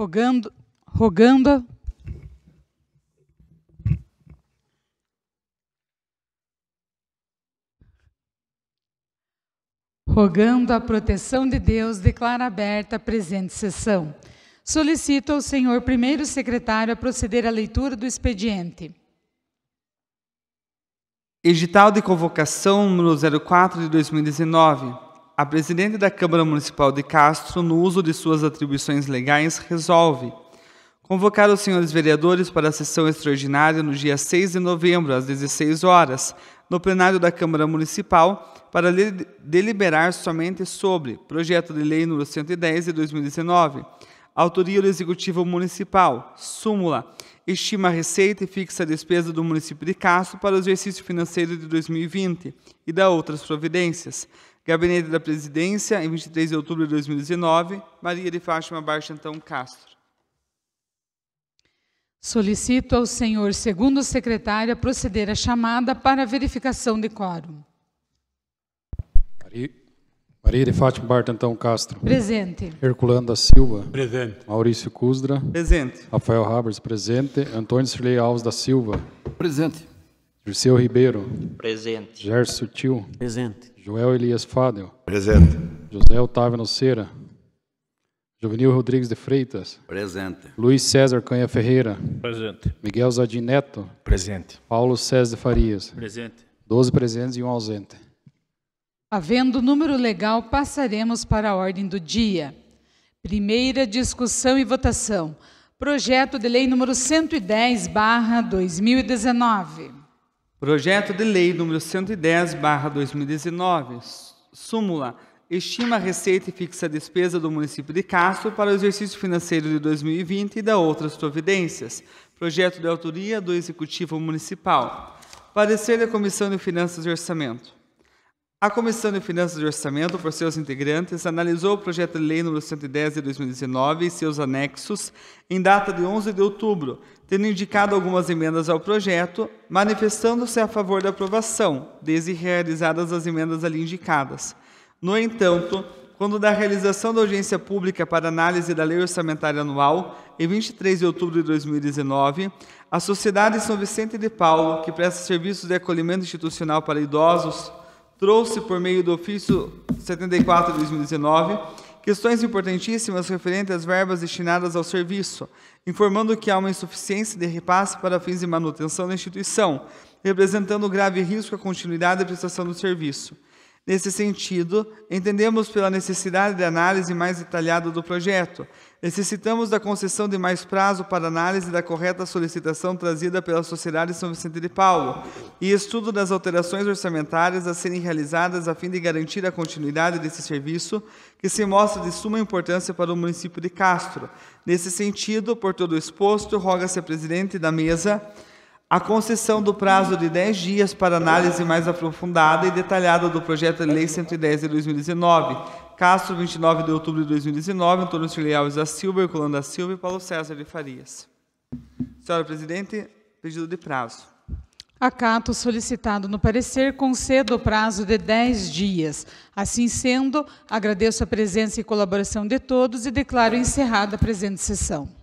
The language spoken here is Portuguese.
Rogando, rogando Rogando a proteção de Deus, declara aberta a presente sessão. Solicito ao senhor primeiro secretário a proceder à leitura do expediente. Edital de convocação número 04 de 2019 a presidente da Câmara Municipal de Castro, no uso de suas atribuições legais, resolve convocar os senhores vereadores para a sessão extraordinária no dia 6 de novembro, às 16 horas, no plenário da Câmara Municipal, para deliberar somente sobre projeto de lei número 110 de 2019, autoria do Executivo Municipal, súmula, estima a receita e fixa a despesa do município de Castro para o exercício financeiro de 2020 e da outras providências Gabinete da Presidência, em 23 de outubro de 2019, Maria de Fátima Barchantão Castro. Solicito ao senhor segundo secretário a proceder à chamada para verificação de quórum. Maria, Maria de Fátima Bartantão Castro. Presente. Herculano da Silva. Presente. Maurício Cusdra. Presente. Rafael Habers, presente. Antônio Sirlei Alves da Silva. Presente. Dirceu Ribeiro. Presente. Gerson Sutil. Presente. Joel Elias Fadel. Presente. José Otávio presente; Juvenil Rodrigues de Freitas. Presente. Luiz César Canha Ferreira. Presente. Miguel Zadin Neto. Presente. Paulo César de Farias. Presente. Doze presentes e um ausente. Havendo número legal, passaremos para a ordem do dia. Primeira discussão e votação. Projeto de lei número 110, barra 2019. Projeto de Lei número 110/2019, súmula estima a receita e fixa a despesa do município de Castro para o exercício financeiro de 2020 e da outras providências. Projeto de autoria do Executivo Municipal. Parecer da Comissão de Finanças e Orçamento. A Comissão de Finanças e Orçamento, por seus integrantes, analisou o projeto de lei número 110 de 2019 e seus anexos em data de 11 de outubro, tendo indicado algumas emendas ao projeto, manifestando-se a favor da aprovação, desde realizadas as emendas ali indicadas. No entanto, quando da realização da audiência pública para análise da Lei Orçamentária Anual, em 23 de outubro de 2019, a Sociedade São Vicente de Paulo, que presta serviços de acolhimento institucional para idosos, trouxe por meio do ofício 74 de 2019 questões importantíssimas referentes às verbas destinadas ao serviço, informando que há uma insuficiência de repasse para fins de manutenção da instituição, representando grave risco à continuidade da prestação do serviço. Nesse sentido, entendemos pela necessidade de análise mais detalhada do projeto. Necessitamos da concessão de mais prazo para análise da correta solicitação trazida pela Sociedade São Vicente de Paulo e estudo das alterações orçamentárias a serem realizadas a fim de garantir a continuidade desse serviço, que se mostra de suma importância para o município de Castro. Nesse sentido, por todo o exposto, roga-se a presidente da mesa a concessão do prazo de 10 dias para análise mais aprofundada e detalhada do projeto de lei 110 de 2019. Castro, 29 de outubro de 2019, Antônio Cirlei da Silva, Herculano da Silva e Paulo César de Farias. Senhora Presidente, pedido de prazo. Acato solicitado no parecer, concedo o prazo de 10 dias. Assim sendo, agradeço a presença e colaboração de todos e declaro encerrada a presente sessão.